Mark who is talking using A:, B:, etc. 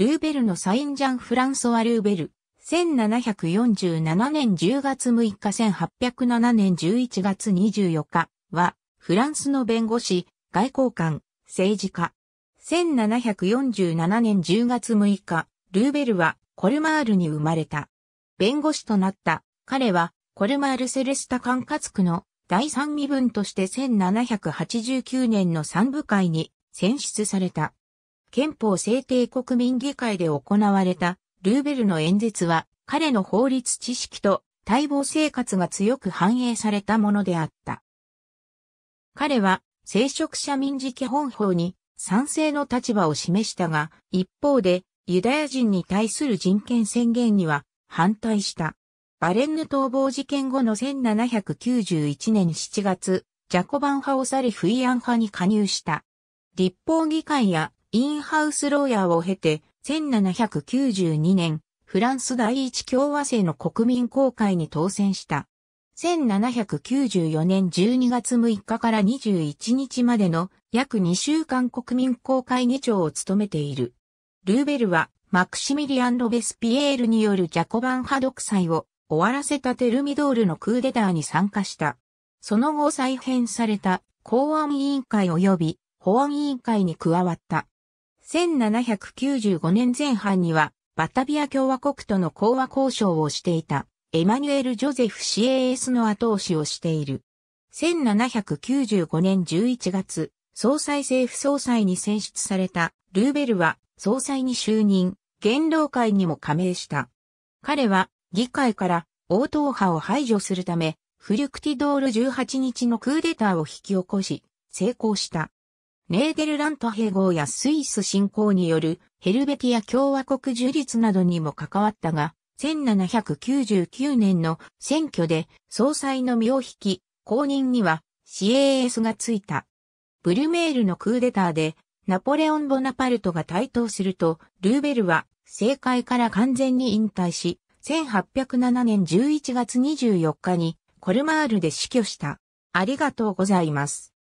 A: ルーベルのサインジャン・フランソワ・ルーベル、1747年10月6日1807年11月24日は、フランスの弁護士、外交官、政治家。1747年10月6日、ルーベルはコルマールに生まれた。弁護士となった彼はコルマールセレスタ管轄区の第三身分として1789年の三部会に選出された。憲法制定国民議会で行われたルーベルの演説は彼の法律知識と待望生活が強く反映されたものであった。彼は聖職者民事基本法に賛成の立場を示したが、一方でユダヤ人に対する人権宣言には反対した。バレンヌ逃亡事件後の1791年7月、ジャコバン派を去りフイアン派に加入した。立法議会やインハウスローヤーを経て、1792年、フランス第一共和制の国民公会に当選した。1794年12月6日から21日までの約2週間国民公会議長を務めている。ルーベルはマクシミリアン・ロベスピエールによるジャコバン派独裁を終わらせたテルミドールのクーデターに参加した。その後再編された公安委員会及び保安委員会に加わった。1795年前半には、バタビア共和国との講和交渉をしていた、エマニュエル・ジョゼフ CAS の後押しをしている。1795年11月、総裁政府総裁に選出された、ルーベルは、総裁に就任、元老会にも加盟した。彼は、議会から、応答派を排除するため、フリュクティドール18日のクーデターを引き起こし、成功した。ネーデルラント併合やスイス侵攻によるヘルベティア共和国樹立などにも関わったが、1799年の選挙で総裁の身を引き、公認には CAS がついた。ブルメールのクーデターでナポレオン・ボナパルトが台頭すると、ルーベルは政界から完全に引退し、1807年11月24日にコルマールで死去した。ありがとうございます。